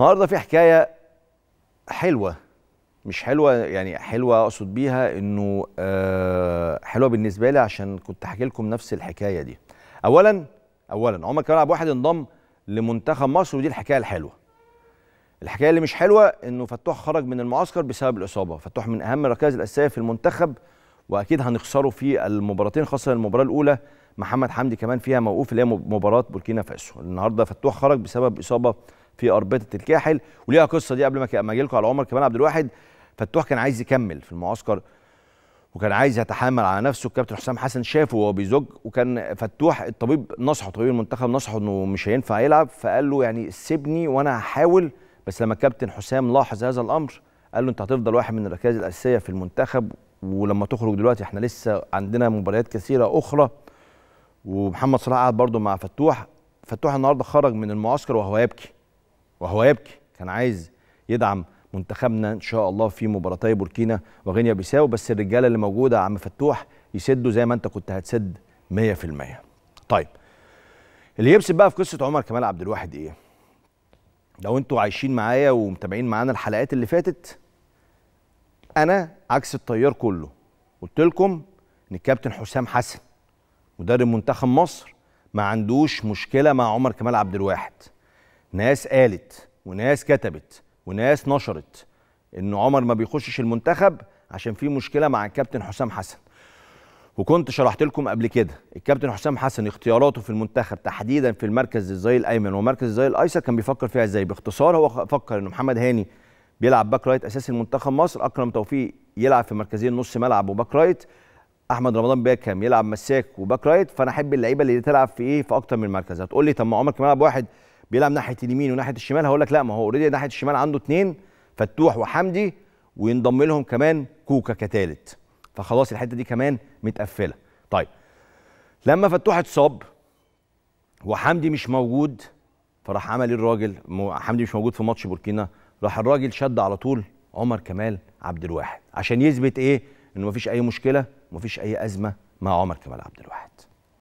النهارده في حكايه حلوه مش حلوه يعني حلوه اقصد بيها انه آه حلوه بالنسبه لي عشان كنت احكي لكم نفس الحكايه دي اولا اولا عمر كمال عبد الواحد انضم لمنتخب مصر ودي الحكايه الحلوه الحكايه اللي مش حلوه انه فتوح خرج من المعسكر بسبب الاصابه فتوح من اهم الركائز الاساسيه في المنتخب واكيد هنخسره في المباراتين خاصه المباراه الاولى محمد حمدي كمان فيها موقوف اللي هي مباراه بوركينا فاسو النهارده فتوح خرج بسبب اصابه في اربطه الكاحل وليها قصه دي قبل ما اجي لكم على عمر كمان عبد الواحد فتوح كان عايز يكمل في المعسكر وكان عايز يتحامل على نفسه الكابتن حسام حسن شافه وهو بيزج وكان فتوح الطبيب نصحه طبيب المنتخب نصحه انه مش هينفع يلعب فقال له يعني سيبني وانا هحاول بس لما الكابتن حسام لاحظ هذا الامر قال له انت هتفضل واحد من الركائز الاساسيه في المنتخب ولما تخرج دلوقتي احنا لسه عندنا مباريات كثيره اخرى ومحمد صلاح قعد برضه مع فتوح فتوح النهارده خرج من المعسكر وهو يبكي وهو يبكي كان عايز يدعم منتخبنا ان شاء الله في مباراتي بوركينا وغينيا بيساو بس الرجاله اللي موجوده عم فتوح يسدوا زي ما انت كنت هتسد 100% طيب اللي يبسط بقى في قصه عمر كمال عبد الواحد ايه لو انتوا عايشين معايا ومتابعين معانا الحلقات اللي فاتت انا عكس التيار كله قلت لكم ان الكابتن حسام حسن مدرب منتخب مصر ما عندوش مشكله مع عمر كمال عبد الواحد ناس قالت وناس كتبت وناس نشرت ان عمر ما بيخشش المنتخب عشان في مشكله مع الكابتن حسام حسن وكنت شرحت لكم قبل كده الكابتن حسام حسن اختياراته في المنتخب تحديدا في المركز الزي الايمن ومركز الزي الايسر كان بيفكر فيها ازاي باختصار هو فكر ان محمد هاني بيلعب باك رايت اساسي المنتخب مصر اكرم توفيق يلعب في مركزين نص ملعب وباك رايت احمد رمضان باكم يلعب مساك وباك رايت فانا احب اللعيبه اللي تلعب في ايه في اكتر من مركز هتقول لي طب ما عمر كان بيلعب واحد بيلعب ناحيه اليمين وناحيه الشمال هقول لك لا ما هو اوريدي ناحيه الشمال عنده اثنين فتوح وحمدي وينضم لهم كمان كوكا كثالث فخلاص الحته دي كمان متقفله طيب لما فتوح اتصاب وحمدي مش موجود فراح عمل ايه الراجل حمدي مش موجود في ماتش بوركينا راح الراجل شد على طول عمر كمال عبد الواحد عشان يثبت ايه انه مفيش اي مشكله ومفيش اي ازمه مع عمر كمال عبد الواحد